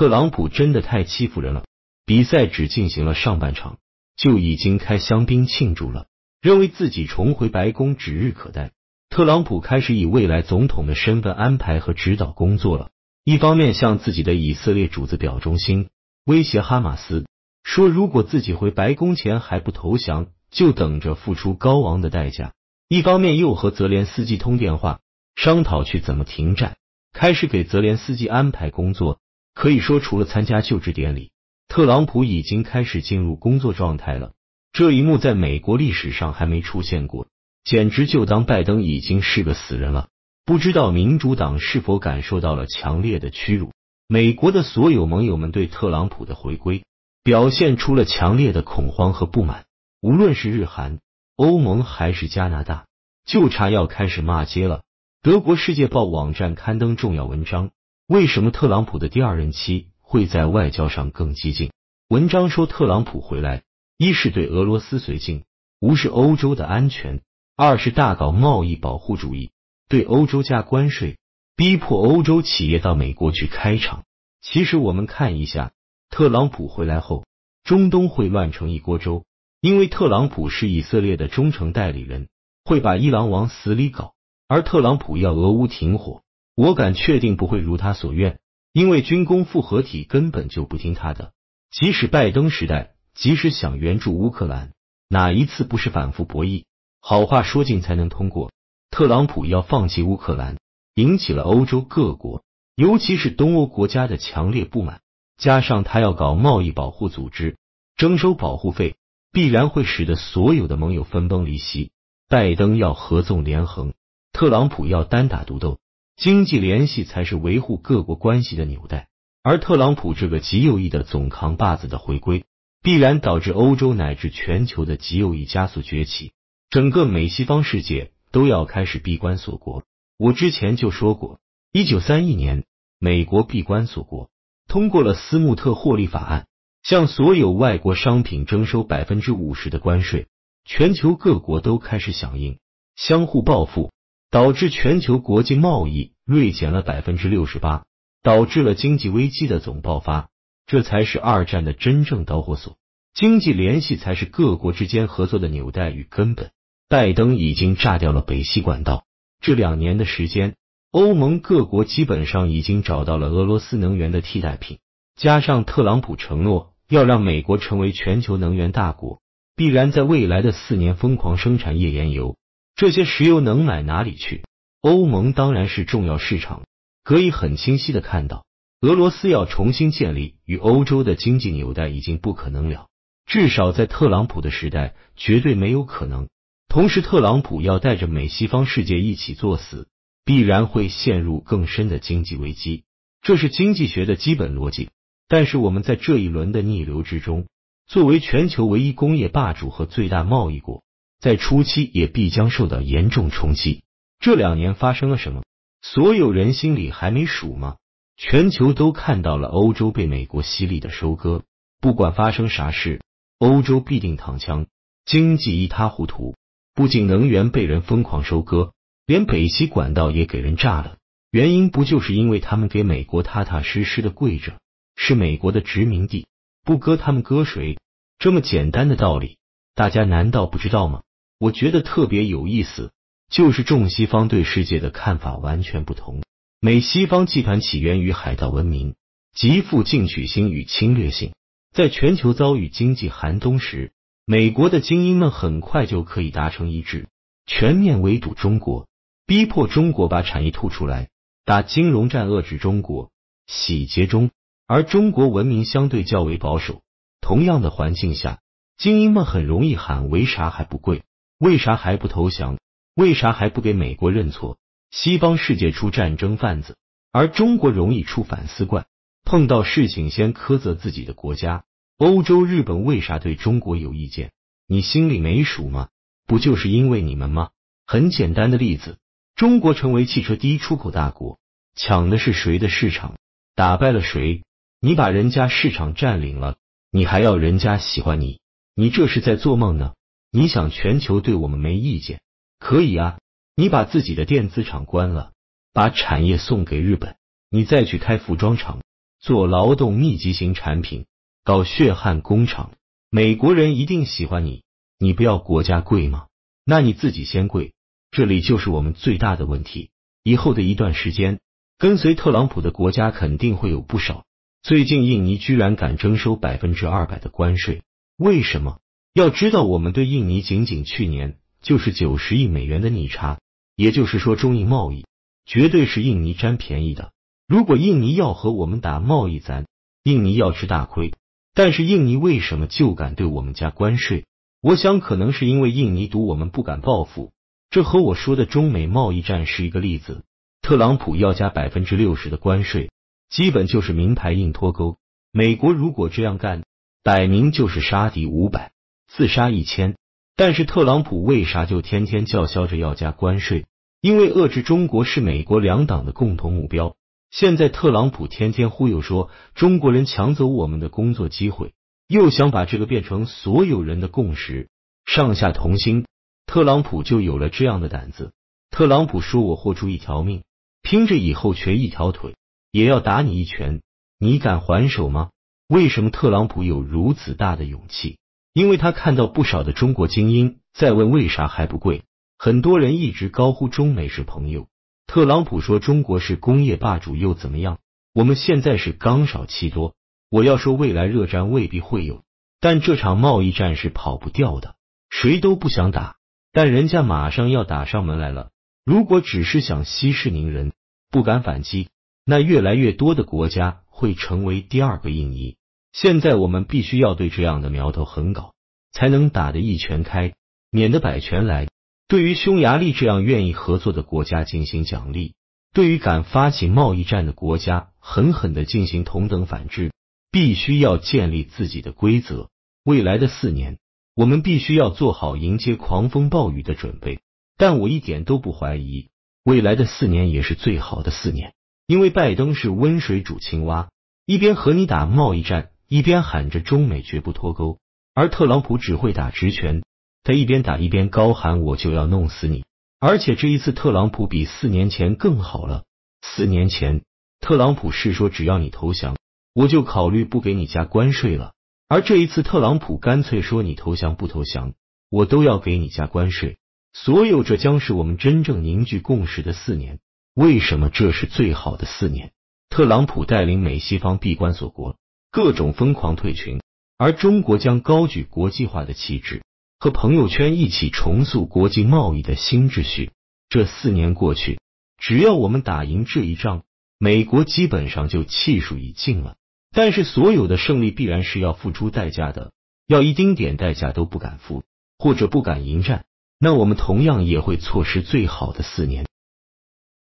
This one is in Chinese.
特朗普真的太欺负人了！比赛只进行了上半场，就已经开香槟庆祝了，认为自己重回白宫指日可待。特朗普开始以未来总统的身份安排和指导工作了，一方面向自己的以色列主子表忠心，威胁哈马斯说如果自己回白宫前还不投降，就等着付出高昂的代价；一方面又和泽连斯基通电话，商讨去怎么停战，开始给泽连斯基安排工作。可以说，除了参加就职典礼，特朗普已经开始进入工作状态了。这一幕在美国历史上还没出现过，简直就当拜登已经是个死人了。不知道民主党是否感受到了强烈的屈辱？美国的所有盟友们对特朗普的回归表现出了强烈的恐慌和不满，无论是日韩、欧盟还是加拿大，就差要开始骂街了。德国《世界报》网站刊登重要文章。为什么特朗普的第二任期会在外交上更激进？文章说，特朗普回来一是对俄罗斯绥靖，无视欧洲的安全；二是大搞贸易保护主义，对欧洲加关税，逼迫欧洲企业到美国去开厂。其实，我们看一下特朗普回来后，中东会乱成一锅粥，因为特朗普是以色列的忠诚代理人，会把伊朗往死里搞；而特朗普要俄乌停火。我敢确定不会如他所愿，因为军工复合体根本就不听他的。即使拜登时代，即使想援助乌克兰，哪一次不是反复博弈，好话说尽才能通过？特朗普要放弃乌克兰，引起了欧洲各国，尤其是东欧国家的强烈不满。加上他要搞贸易保护组织，征收保护费，必然会使得所有的盟友分崩离析。拜登要合纵连横，特朗普要单打独斗。经济联系才是维护各国关系的纽带，而特朗普这个极右翼的总扛把子的回归，必然导致欧洲乃至全球的极右翼加速崛起，整个美西方世界都要开始闭关锁国。我之前就说过，一九三一年，美国闭关锁国，通过了斯穆特霍利法案，向所有外国商品征收百分之五十的关税，全球各国都开始响应，相互报复。导致全球国际贸易锐减了百分之六十八，导致了经济危机的总爆发。这才是二战的真正导火索。经济联系才是各国之间合作的纽带与根本。拜登已经炸掉了北溪管道，这两年的时间，欧盟各国基本上已经找到了俄罗斯能源的替代品。加上特朗普承诺要让美国成为全球能源大国，必然在未来的四年疯狂生产页岩油。这些石油能买哪里去？欧盟当然是重要市场，可以很清晰的看到，俄罗斯要重新建立与欧洲的经济纽带已经不可能了，至少在特朗普的时代绝对没有可能。同时，特朗普要带着美西方世界一起作死，必然会陷入更深的经济危机，这是经济学的基本逻辑。但是，我们在这一轮的逆流之中，作为全球唯一工业霸主和最大贸易国。在初期也必将受到严重冲击。这两年发生了什么？所有人心里还没数吗？全球都看到了欧洲被美国犀利的收割。不管发生啥事，欧洲必定躺枪，经济一塌糊涂。不仅能源被人疯狂收割，连北极管道也给人炸了。原因不就是因为他们给美国踏踏实实的跪着，是美国的殖民地，不割他们割谁？这么简单的道理，大家难道不知道吗？我觉得特别有意思，就是中西方对世界的看法完全不同。美西方集团起源于海盗文明，极富进取心与侵略性。在全球遭遇经济寒冬时，美国的精英们很快就可以达成一致，全面围堵中国，逼迫中国把产业吐出来，打金融战遏制中国，洗劫中。而中国文明相对较为保守，同样的环境下，精英们很容易喊为啥还不贵？为啥还不投降？为啥还不给美国认错？西方世界出战争贩子，而中国容易出反思怪。碰到事情先苛责自己的国家，欧洲、日本为啥对中国有意见？你心里没数吗？不就是因为你们吗？很简单的例子：中国成为汽车第一出口大国，抢的是谁的市场？打败了谁？你把人家市场占领了，你还要人家喜欢你？你这是在做梦呢？你想全球对我们没意见，可以啊。你把自己的电子厂关了，把产业送给日本，你再去开服装厂，做劳动密集型产品，搞血汗工厂，美国人一定喜欢你。你不要国家贵吗？那你自己先贵。这里就是我们最大的问题。以后的一段时间，跟随特朗普的国家肯定会有不少。最近印尼居然敢征收百分之二百的关税，为什么？要知道，我们对印尼仅仅去年就是九十亿美元的逆差，也就是说，中印贸易绝对是印尼占便宜的。如果印尼要和我们打贸易战，印尼要吃大亏。但是印尼为什么就敢对我们加关税？我想，可能是因为印尼赌我们不敢报复。这和我说的中美贸易战是一个例子。特朗普要加百分之六十的关税，基本就是名牌硬脱钩。美国如果这样干，摆明就是杀敌五百。自杀一千，但是特朗普为啥就天天叫嚣着要加关税？因为遏制中国是美国两党的共同目标。现在特朗普天天忽悠说中国人抢走我们的工作机会，又想把这个变成所有人的共识，上下同心。特朗普就有了这样的胆子。特朗普说我豁出一条命，拼着以后瘸一条腿，也要打你一拳。你敢还手吗？为什么特朗普有如此大的勇气？因为他看到不少的中国精英在问为啥还不贵，很多人一直高呼中美是朋友。特朗普说中国是工业霸主又怎么样？我们现在是钢少气多。我要说未来热战未必会有，但这场贸易战是跑不掉的。谁都不想打，但人家马上要打上门来了。如果只是想息事宁人，不敢反击，那越来越多的国家会成为第二个印尼。现在我们必须要对这样的苗头很搞，才能打得一拳开，免得百拳来。对于匈牙利这样愿意合作的国家进行奖励，对于敢发起贸易战的国家狠狠的进行同等反制，必须要建立自己的规则。未来的四年，我们必须要做好迎接狂风暴雨的准备。但我一点都不怀疑，未来的四年也是最好的四年，因为拜登是温水煮青蛙，一边和你打贸易战。一边喊着中美绝不脱钩，而特朗普只会打直拳。他一边打一边高喊：“我就要弄死你！”而且这一次，特朗普比四年前更好了。四年前，特朗普是说只要你投降，我就考虑不给你加关税了。而这一次，特朗普干脆说你投降不投降，我都要给你加关税。所有，这将是我们真正凝聚共识的四年。为什么这是最好的四年？特朗普带领美西方闭关锁国。各种疯狂退群，而中国将高举国际化的旗帜，和朋友圈一起重塑国际贸易的新秩序。这四年过去，只要我们打赢这一仗，美国基本上就气数已尽了。但是，所有的胜利必然是要付出代价的，要一丁点代价都不敢付，或者不敢迎战，那我们同样也会错失最好的四年。